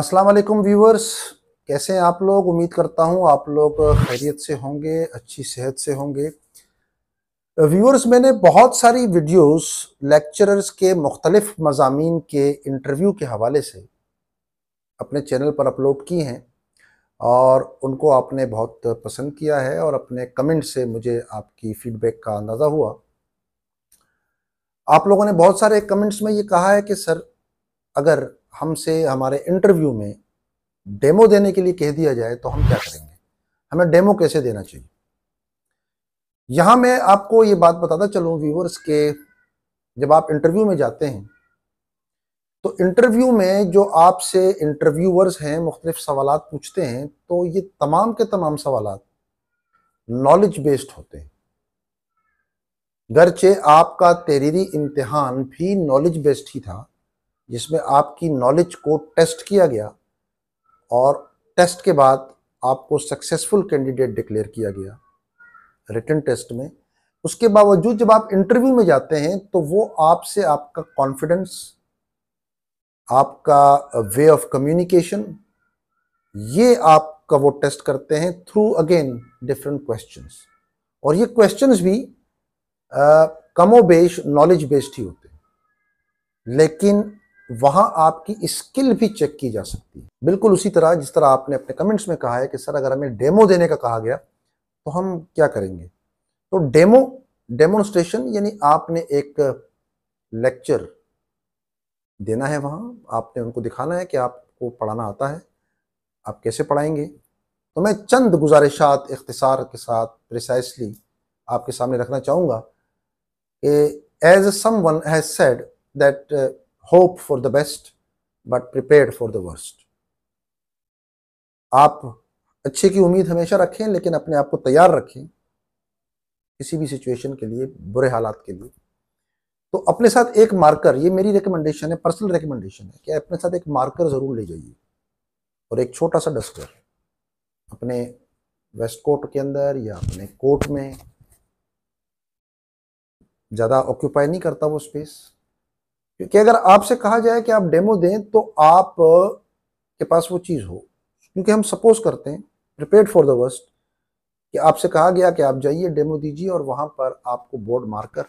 अस्सलाम वालेकुम व्यूवर्स कैसे हैं आप लोग उम्मीद करता हूँ आप लोग खैरियत से होंगे अच्छी सेहत से होंगे व्यूवर्स मैंने बहुत सारी वीडियोस लेक्चरर्स के मुख्तलिफ मजामी के इंटरव्यू के हवाले से अपने चैनल पर अपलोड की हैं और उनको आपने बहुत पसंद किया है और अपने कमेंट से मुझे आपकी फीडबैक का अंदाज़ा हुआ आप लोगों ने बहुत सारे कमेंट्स में ये कहा है कि सर अगर हमसे हमारे इंटरव्यू में डेमो देने के लिए कह दिया जाए तो हम क्या करेंगे हमें डेमो कैसे देना चाहिए यहां मैं आपको ये बात बताता चलूँ व्यूवर्स के जब आप इंटरव्यू में जाते हैं तो इंटरव्यू में जो आपसे इंटरव्यूअर्स हैं मुख्तलिफ सवाल पूछते हैं तो ये तमाम के तमाम सवाल नॉलेज बेस्ड होते हैं गरचे आपका तहरीरी इम्तहान भी नॉलेज बेस्ड ही था जिसमें आपकी नॉलेज को टेस्ट किया गया और टेस्ट के बाद आपको सक्सेसफुल कैंडिडेट डिक्लेयर किया गया रिटर्न टेस्ट में उसके बावजूद जब आप इंटरव्यू में जाते हैं तो वो आपसे आपका कॉन्फिडेंस आपका वे ऑफ कम्युनिकेशन ये आपका वो टेस्ट करते हैं थ्रू अगेन डिफरेंट क्वेश्चंस और ये क्वेश्चंस भी कमोबेश नॉलेज बेस्ड ही होते हैं लेकिन वहाँ आपकी स्किल भी चेक की जा सकती है बिल्कुल उसी तरह जिस तरह आपने अपने कमेंट्स में कहा है कि सर अगर हमें डेमो देने का कहा गया तो हम क्या करेंगे तो डेमो डेमोन्स्ट्रेशन यानी आपने एक लेक्चर देना है वहाँ आपने उनको दिखाना है कि आपको पढ़ाना आता है आप कैसे पढ़ाएंगे तो मैं चंद गुजारिशात इख्तिसार के साथ प्रिसाइसली आपके सामने रखना चाहूँगा कि as someone has said that hope for the best but prepare for the worst आप अच्छे की उम्मीद हमेशा रखें लेकिन अपने आप को तैयार रखें किसी भी सिचुएशन के लिए बुरे हालात के लिए तो अपने साथ एक मार्कर ये मेरी रिकमेंडेशन है पर्सनल रिकमेंडेशन है कि अपने साथ एक मार्कर ज़रूर ले जाइए और एक छोटा सा डस्टर अपने वेस्ट कोट के अंदर या अपने कोट में ज़्यादा ऑक्यूपाई नहीं करता वो स्पेस क्योंकि अगर आपसे कहा जाए कि आप डेमो दें तो आप के पास वो चीज़ हो क्योंकि हम सपोज करते हैं प्रिपेयर फॉर द वर्स्ट कि आपसे कहा गया कि आप जाइए डेमो दीजिए और वहाँ पर आपको बोर्ड मार्कर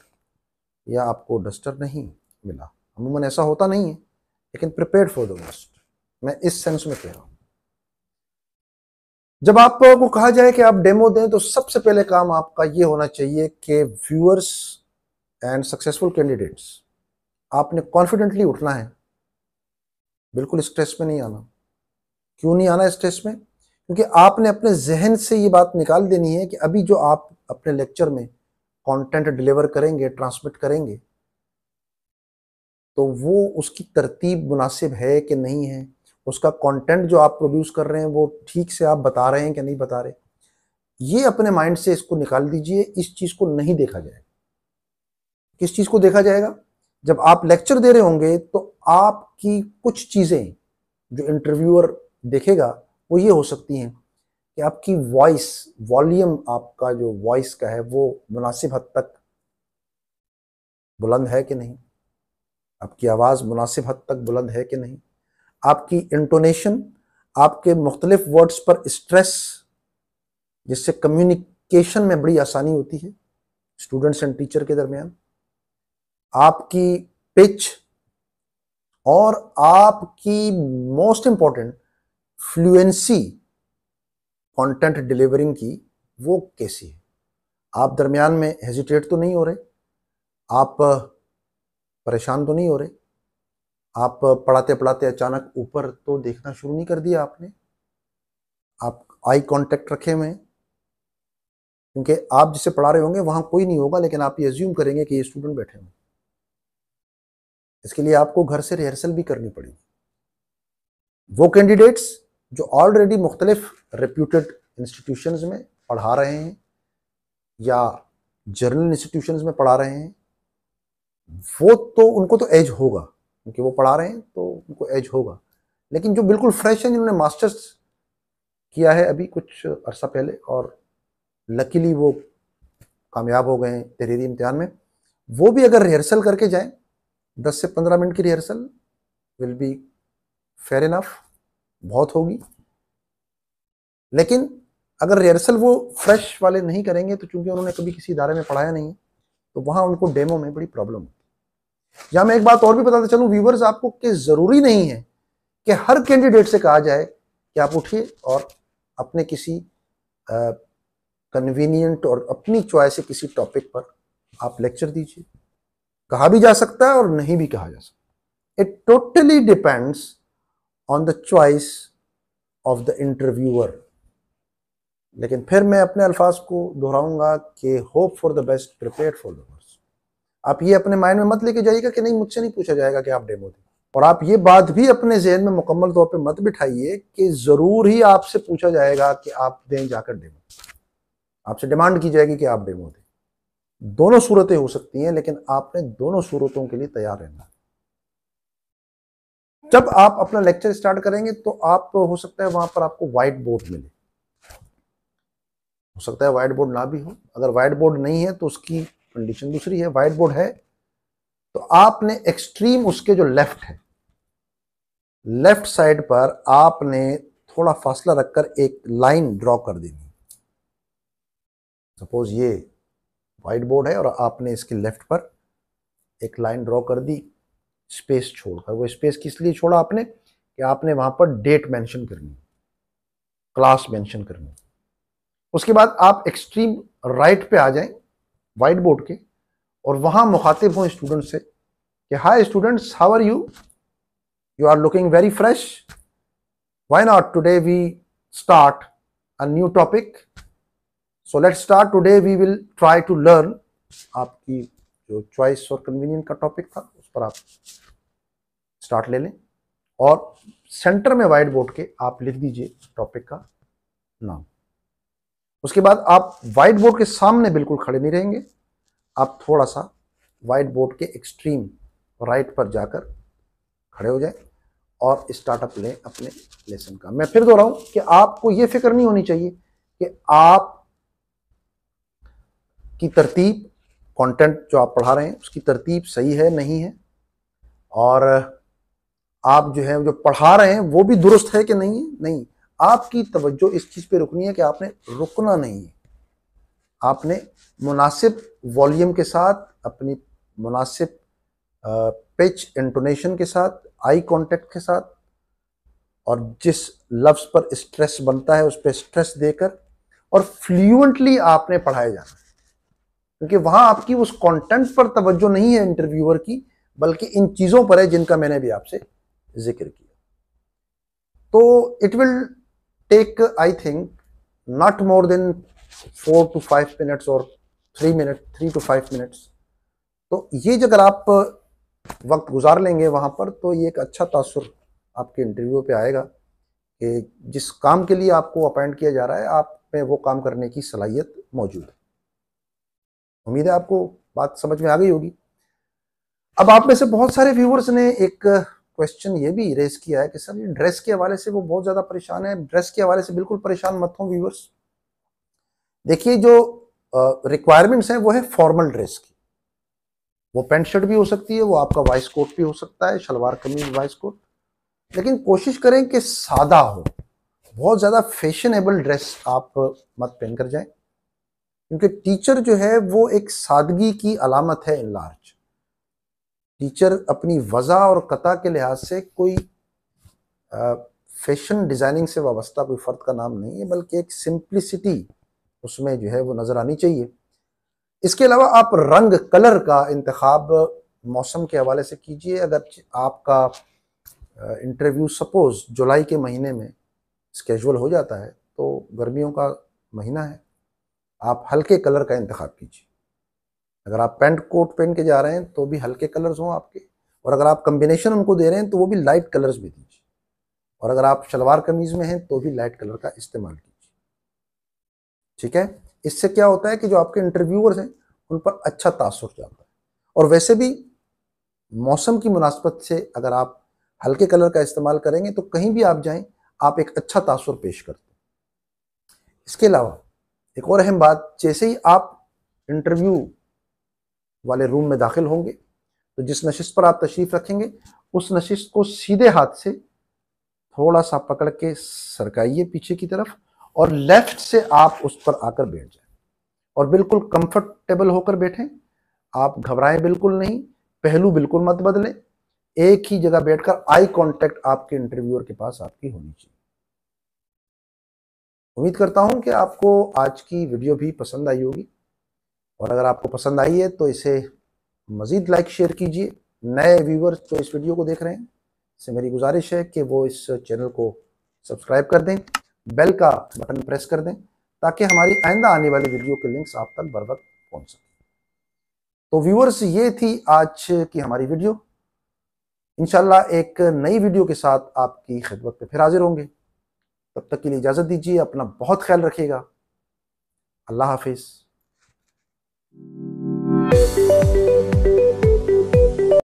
या आपको डस्टर नहीं मिला अमूमन ऐसा होता नहीं है लेकिन प्रिपेयर फॉर द वर्स्ट मैं इस सेंस में कह रहा हूँ जब आपको कहा जाए कि आप डेमो दें तो सबसे पहले काम आपका ये होना चाहिए कि व्यूअर्स एंड सक्सेसफुल कैंडिडेट्स आपने कॉन्फिडेंटली उठना है बिल्कुल स्ट्रेस में नहीं आना क्यों नहीं आना स्ट्रेस में क्योंकि आपने अपने जहन से ये बात निकाल देनी है कि अभी जो आप अपने लेक्चर में कंटेंट डिलीवर करेंगे ट्रांसमिट करेंगे तो वो उसकी तरतीब मुनासिब है कि नहीं है उसका कंटेंट जो आप प्रोड्यूस कर रहे हैं वो ठीक से आप बता रहे हैं कि नहीं बता रहे ये अपने माइंड से इसको निकाल दीजिए इस चीज़ को नहीं देखा जाएगा किस चीज़ को देखा जाएगा जब आप लेक्चर दे रहे होंगे तो आपकी कुछ चीज़ें जो इंटरव्यूअर देखेगा वो ये हो सकती हैं कि आपकी वॉइस वॉल्यूम आपका जो वॉइस का है वो मुनासिब हद तक बुलंद है कि नहीं आपकी आवाज़ मुनासिब हद तक बुलंद है कि नहीं आपकी इंटोनेशन आपके मुख्तलिफ वर्ड्स पर स्ट्रेस जिससे कम्युनिकेशन में बड़ी आसानी होती है स्टूडेंट्स एंड टीचर के दरमियान आपकी पिच और आपकी most important fluency content delivering की वो कैसी है आप दरमियान में हेजिटेट तो नहीं हो रहे आप परेशान तो नहीं हो रहे आप पढ़ाते पढ़ाते अचानक ऊपर तो देखना शुरू नहीं कर दिया आपने आप आई कांटेक्ट रखे हुए हैं क्योंकि आप जिसे पढ़ा रहे होंगे वहाँ कोई नहीं होगा लेकिन आप ये एज्यूम करेंगे कि ये स्टूडेंट बैठे होंगे इसके लिए आपको घर से रिहर्सल भी करनी पड़ेगी वो कैंडिडेट्स जो ऑलरेडी मुख्तलिफ रेप्यूटेड इंस्टीट्यूशन में पढ़ा रहे हैं या जर्नल इंस्टीट्यूशन में पढ़ा रहे हैं वो तो उनको तो एज होगा क्योंकि वो पढ़ा रहे हैं तो उनको एज होगा लेकिन जो बिल्कुल फ्रेश हैं जिन्होंने मास्टर्स किया है अभी कुछ अरसा पहले और लकीली वो कामयाब हो गए हैं तहरीरी इम्तहान में वो भी अगर रिहर्सल करके जाएं 10 से 15 मिनट की rehearsal will be fair enough बहुत होगी लेकिन अगर रिहर्सल वो फ्रेश वाले नहीं करेंगे तो चूंकि उन्होंने कभी किसी इदारे में पढ़ाया नहीं तो वहाँ उनको डेमो में बड़ी प्रॉब्लम होती या मैं एक बात और भी बताता चलूँ व्यूवर्स आपको कि ज़रूरी नहीं है कि हर कैंडिडेट से कहा जाए कि आप उठिए और अपने किसी कन्वीनियंट और अपनी चॉइस से किसी टॉपिक पर आप लेक्चर दीजिए कहा भी जा सकता है और नहीं भी कहा जा सकता it totally depends on the choice of the interviewer लेकिन फिर मैं अपने अल्फाज को दोहराऊंगा कि hope for the best prepare for the worst आप ये अपने माइंड में मत लेके जाइएगा कि नहीं मुझसे नहीं पूछा जाएगा कि आप डेमो दें और आप ये बात भी अपने जहन में मुकम्मल तौर पर मत बिठाइए कि ज़रूर ही आपसे पूछा जाएगा कि आप दें जाकर डेमो आपसे डिमांड की जाएगी कि आप डेमो दें दोनों सूरतें हो सकती हैं लेकिन आपने दोनों सूरतों के लिए तैयार रहना जब आप अपना लेक्चर स्टार्ट करेंगे तो आप तो हो सकता है वहां पर आपको व्हाइट बोर्ड मिले हो सकता है व्हाइट बोर्ड ना भी हो अगर व्हाइट बोर्ड नहीं है तो उसकी कंडीशन दूसरी है व्हाइट बोर्ड है तो आपने एक्सट्रीम उसके जो लेफ्ट है लेफ्ट साइड पर आपने थोड़ा फासला रखकर एक लाइन ड्रॉ कर देनी सपोज ये वाइट बोर्ड है और आपने इसके लेफ्ट पर एक लाइन ड्रॉ कर दी स्पेस छोड़कर वो स्पेस किस लिए छोड़ा आपने कि आपने वहां पर डेट मेंशन करनी क्लास मेंशन करनी उसके बाद आप एक्सट्रीम राइट पे आ जाएं वाइट बोर्ड के और वहां मुखातिब हों स्टूडेंट से कि hi students how are you you are looking very fresh why not today we start a new topic so let start today we will try to learn आपकी जो चॉइस और कन्वीनियंट का टॉपिक था उस पर आप स्टार्ट ले लें और सेंटर में वाइट बोर्ड के आप लिख दीजिए टॉपिक का नाम उसके बाद आप वाइट बोर्ड के सामने बिल्कुल खड़े नहीं रहेंगे आप थोड़ा सा वाइट बोर्ड के एक्सट्रीम राइट पर जाकर खड़े हो जाए और स्टार्टअप लें अपने लेसन का मैं फिर दोहराऊं कि आपको ये फिक्र नहीं होनी चाहिए कि आप की तरतीब कंटेंट जो आप पढ़ा रहे हैं उसकी तरतीब सही है नहीं है और आप जो है जो पढ़ा रहे हैं वो भी दुरुस्त है कि नहीं है नहीं आपकी तवज्जो इस चीज़ पे रुकनी है कि आपने रुकना नहीं है आपने मुनासिब वॉल्यूम के साथ अपनी मुनासिब पिच इंटोनेशन के साथ आई कांटेक्ट के साथ और जिस लफ्ज़ पर स्ट्रेस बनता है उस पर स्ट्रेस देकर और फ्लुएंटली आपने पढ़ाया जाना क्योंकि वहां आपकी उस कंटेंट पर तवज्जो नहीं है इंटरव्यूअर की बल्कि इन चीज़ों पर है जिनका मैंने भी आपसे जिक्र किया तो it will take I think not more than four to five minutes और three minute three to five minutes तो ये अगर आप वक्त गुजार लेंगे वहाँ पर तो ये एक अच्छा तासर आपके इंटरव्यू पे आएगा कि जिस काम के लिए आपको अपॉइंट किया जा रहा है आप में वो काम करने की सलाहियत मौजूद है उम्मीद है आपको बात समझ में आ गई होगी अब आप में से बहुत सारे व्यूवर्स ने एक क्वेश्चन ये भी रेस किया है कि सर ये ड्रेस के हवाले से वो बहुत ज़्यादा परेशान है ड्रेस के हवाले से बिल्कुल परेशान मत हों व्यूवर्स देखिए जो रिक्वायरमेंट्स हैं वो है फॉर्मल ड्रेस की वो पेंट शर्ट भी हो सकती है वो आपका वाइस कोट भी हो सकता है शलवार कमीज वाइस कोट लेकिन कोशिश करें कि सादा हो बहुत ज़्यादा फैशनेबल ड्रेस आप मत पहन कर जाएं क्योंकि टीचर जो है वो एक सादगी की अलामत है इन लार्ज टीचर अपनी वज़ा और कता के लिहाज से कोई फैशन डिज़ाइनिंग से वाबस्ता कोई फ़र्द का नाम नहीं है बल्कि एक सिंप्लिसिटी उसमें जो है वो नज़र आनी चाहिए इसके अलावा आप रंग कलर का इंतखब मौसम के हवाले से कीजिए अगर आपका इंटरव्यू सपोज़ जुलाई के महीने में स्केजुअल हो जाता है तो गर्मियों का महीना है आप हल्के कलर का इंतखब कीजिए अगर आप पेंट कोट पहन के जा रहे हैं तो भी हल्के कलर्स हों आपके और अगर आप कम्बिनेशन उनको दे रहे हैं तो वो भी लाइट कलर्स भी दीजिए और अगर आप शलवार कमीज में हैं तो भी लाइट कलर का इस्तेमाल कीजिए ठीक है इससे क्या होता है कि जो आपके इंटरव्यूअर्स हैं उन पर अच्छा तासर जाता है और वैसे भी मौसम की मुनासबत से अगर आप हल्के कलर का इस्तेमाल करेंगे तो कहीं भी आप जाएं आप एक अच्छा तासर पेश करते हैं इसके अलावा एक और अहम बात जैसे ही आप इंटरव्यू वाले रूम में दाखिल होंगे तो जिस नशिस्त पर आप तशरीफ रखेंगे उस नशिस्त को सीधे हाथ से थोड़ा सा पकड़ के सरकाइए पीछे की तरफ और लेफ्ट से आप उस पर आकर बैठ जाए और बिल्कुल कंफर्टेबल होकर बैठें आप घबराएं बिल्कुल नहीं पहलू बिल्कुल मत बदलें एक ही जगह बैठकर आई कांटेक्ट आपके इंटरव्यूअर के पास आपकी होनी चाहिए उम्मीद करता हूं कि आपको आज की वीडियो भी पसंद आई होगी और अगर आपको पसंद आई है तो इसे मज़ीद लाइक शेयर कीजिए नए व्यूवर्स जो इस वीडियो को देख रहे हैं इससे मेरी गुजारिश है कि वो इस चैनल को सब्सक्राइब कर दें बेल का बटन प्रेस कर दें ताकि हमारी आइंदा आने वाली वीडियो के लिंक्स आप तक बर वक्त पहुँच सकें तो व्यूवर्स ये थी आज की हमारी वीडियो इनशाला एक नई वीडियो के साथ आपकी खिदमत पर फिर हाजिर होंगे तब तक के लिए इजाज़त दीजिए अपना बहुत ख्याल रखिएगा अल्लाह हाफिज़